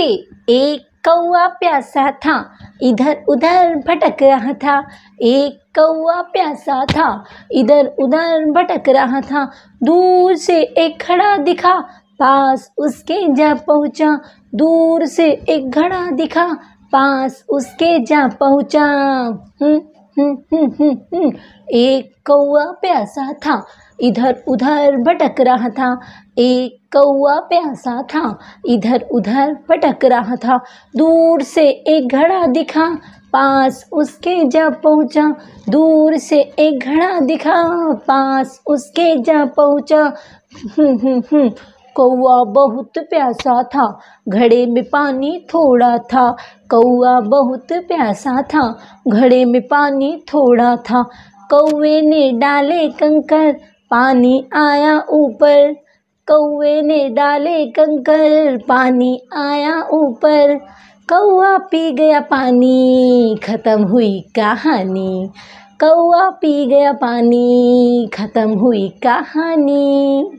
बेटे एक कौआ प्यासा था इधर उधर भटक रहा था एक कौआ प्यासा था इधर उधर भटक रहा था दूर से एक घड़ा दिखा पास उसके जा पहुंचा दूर से एक घड़ा दिखा पास उसके जा हम्म एक कौआ प्यासा था इधर उधर भटक रहा था एक कौआ प्यासा था इधर उधर भटक रहा था दूर से एक घड़ा दिखा पास उसके जा पहुंचा दूर से एक घड़ा दिखा पास उसके जा पहुंचा कौआ बहुत प्यासा था घड़े में पानी थोड़ा था कौआ बहुत प्यासा था घड़े में पानी थोड़ा था कौए ने डाले कंकर पानी आया ऊपर कौए ने डाले कंकर पानी आया ऊपर कौआ पी गया पानी ख़त्म हुई कहानी कौआ पी गया पानी ख़त्म हुई कहानी